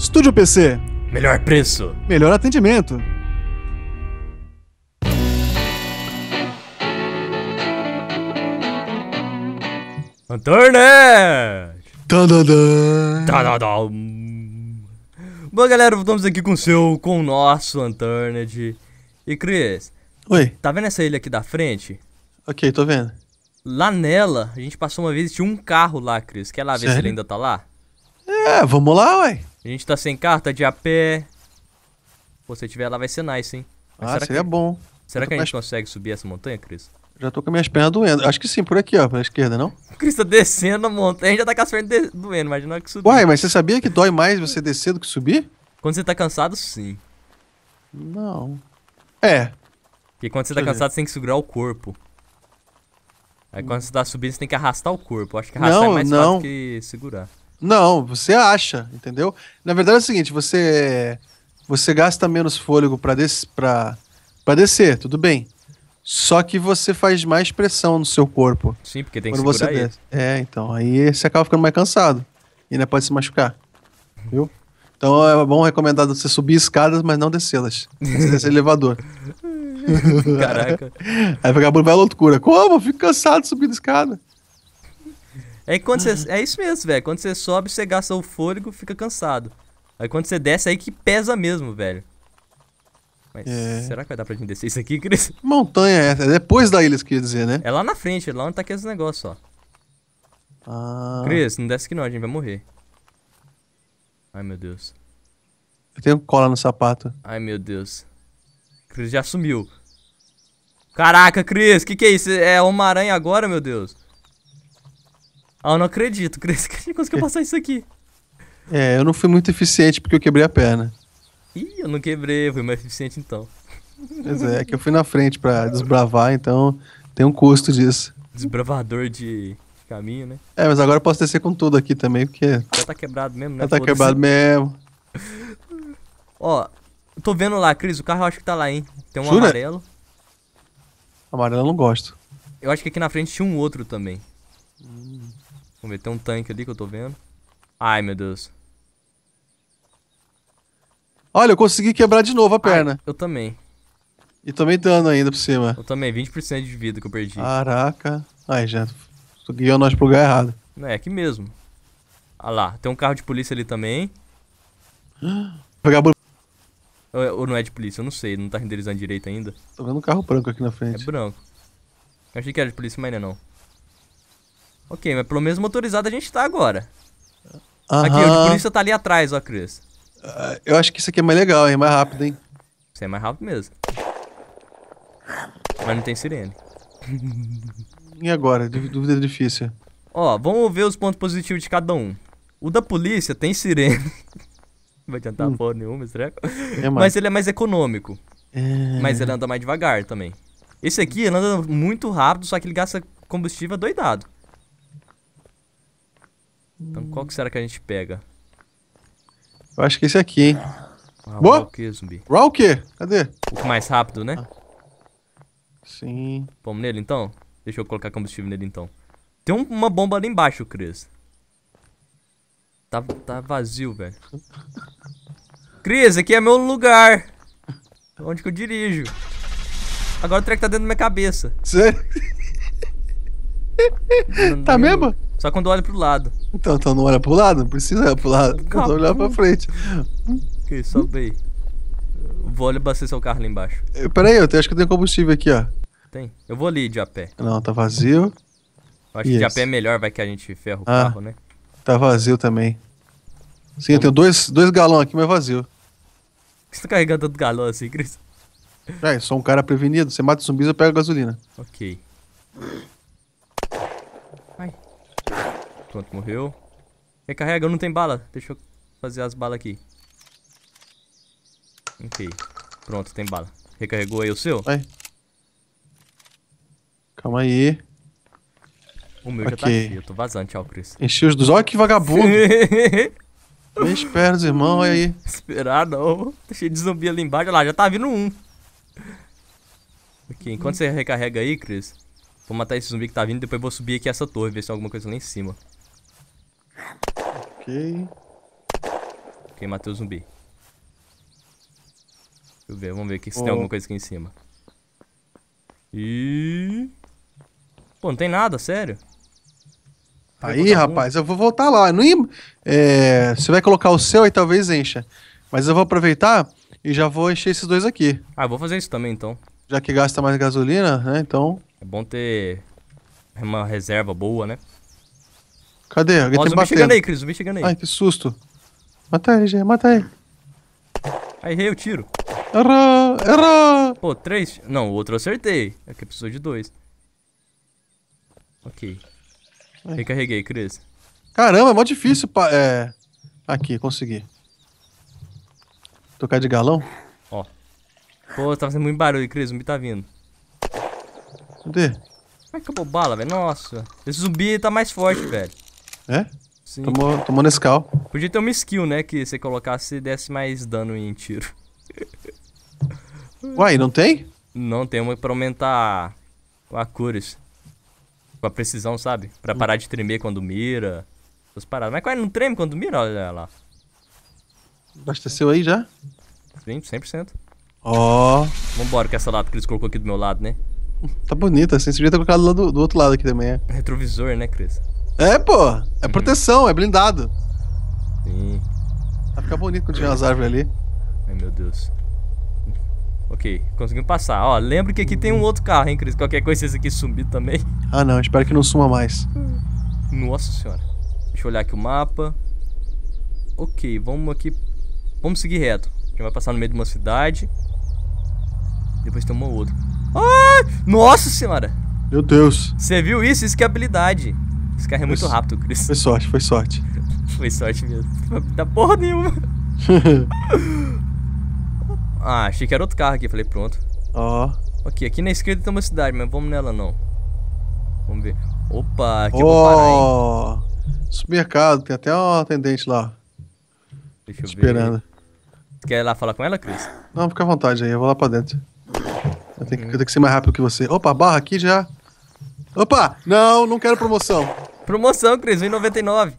Estúdio PC. Melhor preço. Melhor atendimento. Internet! Tadadam! Tadadam! Bom, galera, voltamos aqui com o seu, com o nosso Antornet. E Cris, Oi. Tá vendo essa ilha aqui da frente? Ok, tô vendo. Lá nela, a gente passou uma vez e tinha um carro lá, Cris. Quer lá ver Sério? se ele ainda tá lá? É, vamos lá, ué. A gente tá sem carta de a pé. Pô, se tiver lá vai ser nice, hein? Mas ah, será seria que... bom. Será que a gente as... consegue subir essa montanha, Cris? Já tô com minhas pernas doendo. Acho que sim, por aqui, ó, pela esquerda, não? Cris tá descendo a montanha, a gente já tá com as pernas de... doendo, imagina que subir. Uai, mas você sabia que dói mais você descer do que subir? Quando você tá cansado, sim. Não. É. Porque quando você Deixa tá cansado, ver. você tem que segurar o corpo. Aí quando você tá subindo, você tem que arrastar o corpo. Acho que arrastar não, é mais não. fácil que segurar. Não, você acha, entendeu? Na verdade é o seguinte, você você gasta menos fôlego para des descer, tudo bem. Só que você faz mais pressão no seu corpo. Sim, porque tem que você aí. desce. É, então, aí você acaba ficando mais cansado e ainda pode se machucar. Viu? Então é bom recomendado você subir escadas, mas não descê-las. Você descer elevador. Caraca. Aí o vagabundo vai à loucura. Como? Eu fico cansado subindo escada. É, quando uhum. Você, é isso mesmo, velho. Quando você sobe, você gasta o fôlego, fica cansado. Aí quando você desce, aí que pesa mesmo, velho. Mas é. será que vai dar pra gente descer isso aqui, Cris? Montanha é essa, é depois da ilha, quer dizer, né? É lá na frente, é lá onde tá aqueles negócios, ó. Ah. Cris, não desce aqui não, a gente vai morrer. Ai, meu Deus. Eu tenho cola no sapato. Ai, meu Deus. Cris já sumiu. Caraca, Cris, que que é isso? É uma aranha agora, meu Deus? Ah, eu não acredito, Cris, que a gente conseguiu é. passar isso aqui. É, eu não fui muito eficiente porque eu quebrei a perna. Ih, eu não quebrei, fui mais eficiente então. Pois é, é que eu fui na frente pra desbravar, então tem um custo disso. Desbravador de caminho, né? É, mas agora eu posso descer com tudo aqui também, porque. Já tá quebrado mesmo, né? Já tá quebrado mesmo. Ó, tô vendo lá, Cris, o carro eu acho que tá lá, hein? Tem um Jura? amarelo. Amarelo eu não gosto. Eu acho que aqui na frente tinha um outro também. Vamos ver, tem um tanque ali que eu tô vendo. Ai, meu Deus. Olha, eu consegui quebrar de novo a perna. Ai, eu também. E tomei dano ainda por cima. Eu também, 20% de vida que eu perdi. Caraca. Ai, já. Tô guiando nós pro lugar errado. É, aqui mesmo. Ah lá, tem um carro de polícia ali também. Pegar ou, ou não é de polícia, eu não sei, não tá renderizando direito ainda. Tô vendo um carro branco aqui na frente. É branco. Eu achei que era de polícia, mas não é não. Ok, mas pelo menos motorizado a gente tá agora. Aqui, o polícia tá ali atrás, ó, Chris. Ah, eu acho que isso aqui é mais legal, é mais rápido, hein? Isso é mais rápido mesmo. Mas não tem sirene. e agora? Dúvida difícil. Ó, vamos ver os pontos positivos de cada um. O da polícia tem sirene. Não vai adiantar hum. porra nenhuma, será? É Mas ele é mais econômico. É... Mas ele anda mais devagar também. Esse aqui, ele anda muito rápido, só que ele gasta combustível doidado. Então qual que será que a gente pega? Eu acho que esse aqui, hein? Ah, Boa! Walker, zumbi. Walker, cadê? O que mais rápido, né? Sim. Vamos nele, então? Deixa eu colocar combustível nele, então. Tem um, uma bomba ali embaixo, Cris. Tá, tá vazio, velho. Cris, aqui é meu lugar. Onde que eu dirijo. Agora o trem tá dentro da minha cabeça. Sério? Tá mesmo? Só quando olha pro lado. Então, então não olha pro lado? Não precisa olhar pro lado. Calma. Só olhar pra frente. Ok, sobe aí. Vou abastecer seu carro ali embaixo. Pera aí, eu tenho, acho que tem combustível aqui, ó. Tem. Eu vou ali de a pé. Não, tá vazio. Eu acho e que de a pé é melhor, vai que a gente ferra o ah, carro, né? Tá vazio também. Sim, eu tenho dois, dois galões aqui, mas é vazio. Por que você tá carregando tanto galão assim, Cris? É, eu sou um cara prevenido. Você mata zumbis, eu pego gasolina. Ok. Pronto, morreu. Recarrega, eu não tenho bala. Deixa eu fazer as balas aqui. Ok. Pronto, tem bala. Recarregou aí o seu? Vai. Calma aí. O meu okay. já tá cheio, eu tô vazando. Tchau, Cris. Enchi os dos... Olha que vagabundo! Me espera os irmãos, olha aí. Esperar não. Tá cheio de zumbi ali embaixo. Olha lá, já tá vindo um. Ok, enquanto você recarrega aí, Cris, vou matar esse zumbi que tá vindo, depois vou subir aqui essa torre, ver se tem alguma coisa lá em cima. Ok. Ok, matei o zumbi. Deixa eu ver, vamos ver aqui se oh. tem alguma coisa aqui em cima. E... Pô, não tem nada, sério? Aí, rapaz, eu vou voltar lá. Não ia... é, você vai colocar o seu e talvez encha. Mas eu vou aproveitar e já vou encher esses dois aqui. Ah, vou fazer isso também, então. Já que gasta mais gasolina, né? Então... É bom ter uma reserva boa, né? Cadê? Alguém Ó, tá zumbi chegando aí, Cris, zumbi chegando aí. Ai, que susto. Mata ele, Gê, mata ele. Aí, errei o tiro. Errou, errou. Pô, três. Não, o outro eu acertei. É que precisou de dois. Ok. Recarreguei, Cris. Caramba, é mó difícil. Pa... É... Aqui, consegui. Tocar de galão? Ó. Pô, tá fazendo muito barulho, Cris. O zumbi tá vindo. Cadê? Ai, acabou bala, velho. Nossa. Esse zumbi tá mais forte, velho. É? Sim. Tomou, tomou Nescau. Podia ter uma skill, né? Que você colocasse e desse mais dano em tiro. Uai, não tem? Não, tem uma pra aumentar a cores. Com a precisão, sabe? Pra parar de tremer quando mira. Essas paradas. Mas quase não treme quando mira? Olha lá. Abasteceu aí já? Sim, 100%. Ó. Oh. Vambora com essa lata que eles colocou aqui do meu lado, né? Tá bonita, assim. Você devia ter colocado do, do outro lado aqui também, é. Retrovisor, né, Cris? É, pô. É uhum. proteção, é blindado. Sim. Vai ficar bonito quando tiver as árvores ali. Ai, meu Deus. Ok, conseguimos passar. Ó, lembra que aqui tem um outro carro, hein, Cris? Qualquer coisa esse aqui sumir também. Ah, não. Espero que não suma mais. Nossa senhora. Deixa eu olhar aqui o mapa. Ok, vamos aqui... Vamos seguir reto. A gente vai passar no meio de uma cidade. Depois tem uma outra. Ah! Nossa senhora! Meu Deus! Você viu isso? Isso que é habilidade. Esse carro é muito foi, rápido, Cris. Foi sorte, foi sorte. foi sorte mesmo. Da porra nenhuma. ah, achei que era outro carro aqui. Falei, pronto. Ó. Oh. Ok, aqui na esquerda tem uma cidade, mas vamos nela não. Vamos ver. Opa, aqui oh, eu vou parar, hein? Supermercado, tem até uma atendente lá. Deixa eu esperando. ver. Esperando. Quer ir lá falar com ela, Cris? Não, fica à vontade aí, eu vou lá pra dentro. Eu tenho, que, eu tenho que ser mais rápido que você. Opa, barra aqui já. Opa! Não, não quero promoção. Promoção, Cris, 1,99.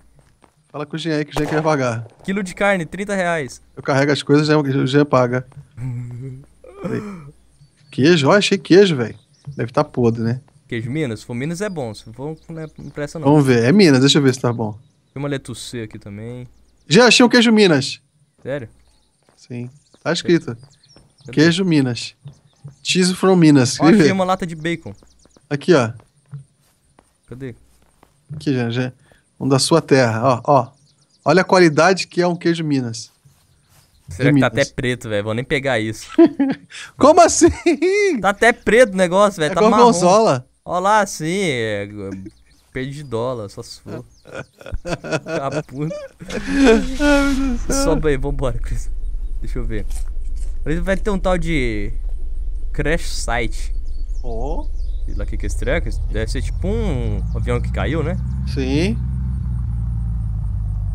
Fala com o Jean aí, que o Jean quer pagar. Quilo de carne, 30 reais. Eu carrego as coisas e o Jean paga. queijo? Ó, achei queijo, velho. Deve estar tá podre, né? Queijo Minas? For Minas é bom, se for, não, é, não não. Vamos ver, é Minas, deixa eu ver se tá bom. Tem uma letuce C aqui também. Já achei um queijo Minas. Sério? Sim, tá escrito. Cadê? Queijo Minas. Cheese from Minas. Ó, achei uma lata de bacon. Aqui, ó. Cadê? Aqui, já, já, é um da sua terra, ó, ó. Olha a qualidade que é um queijo Minas. Será que tá Minas. tá até preto, velho? Vou nem pegar isso. Como assim? Tá até preto o negócio, velho. É tá gorgonzola. Olha lá, assim, é... perdi de dólar, só se for. tá puto. Sobe aí, vambora, Cris. Deixa eu ver. Ele vai ter um tal de Crash Site. Oh lá que, que é esse treco, deve ser tipo um avião que caiu, né? Sim.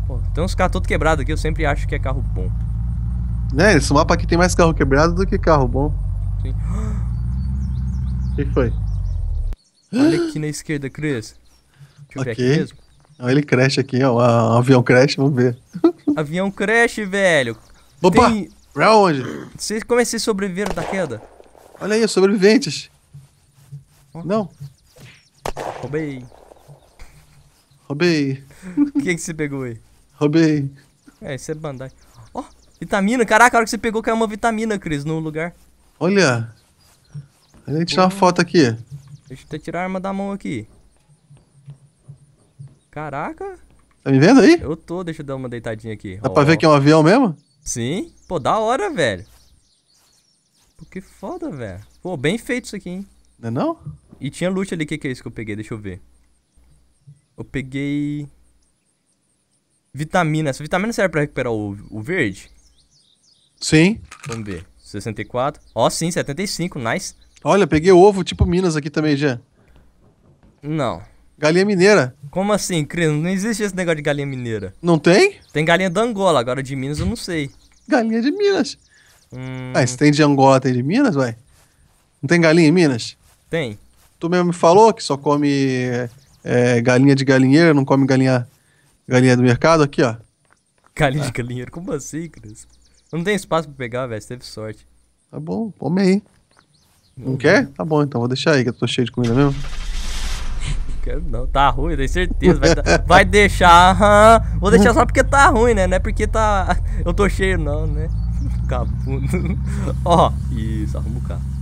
Pô, tem uns carros todos quebrados aqui, eu sempre acho que é carro bom. Né, esse mapa aqui tem mais carro quebrado do que carro bom. Sim. O que foi? Olha aqui na esquerda, Cris. Deixa eu okay. ver aqui mesmo. ele crash aqui, ó. Ah, um avião crash, vamos ver. Avião crash, velho. Opa! Tem... Pra onde? Vocês, como é que vocês sobreviveram da queda? Olha aí, sobreviventes. Não. Roubei. Roubei. O que que você pegou aí? Roubei. É, isso é Bandai. Ó, oh, vitamina. Caraca, a hora que você pegou caiu uma vitamina, Cris, no lugar. Olha. A gente tirar uma foto aqui. Deixa eu tirar a arma da mão aqui. Caraca. Tá me vendo aí? Eu tô, deixa eu dar uma deitadinha aqui. Dá ó, pra ver que é um avião mesmo? Sim. Pô, da hora, velho. Pô, que foda, velho. Pô, bem feito isso aqui, hein? Não é não? E tinha loot ali, o que, que é isso que eu peguei? Deixa eu ver. Eu peguei... Vitamina. Essa vitamina serve pra recuperar o, o verde? Sim. Vamos ver. 64. Ó, oh, sim, 75. Nice. Olha, peguei ovo tipo Minas aqui também, já. Não. Galinha mineira. Como assim, Cris? Não existe esse negócio de galinha mineira. Não tem? Tem galinha da Angola, agora de Minas eu não sei. Galinha de Minas. Hum... Ah, se tem de Angola, tem de Minas, ué? Não tem galinha em Minas? Tem. Tu mesmo me falou que só come é, galinha de galinheiro, não come galinha, galinha do mercado aqui, ó. Galinha ah. de galinheiro? Como assim, Cris? Não tem espaço pra pegar, velho. Você teve sorte. Tá bom, come aí. Não, não uhum. quer? Tá bom, então vou deixar aí, que eu tô cheio de comida mesmo. Não quero não, tá ruim, tenho certeza. Vai, vai deixar, vou deixar só porque tá ruim, né? Não é porque tá. Eu tô cheio, não, né? Cabuno. Ó, isso, arruma o carro.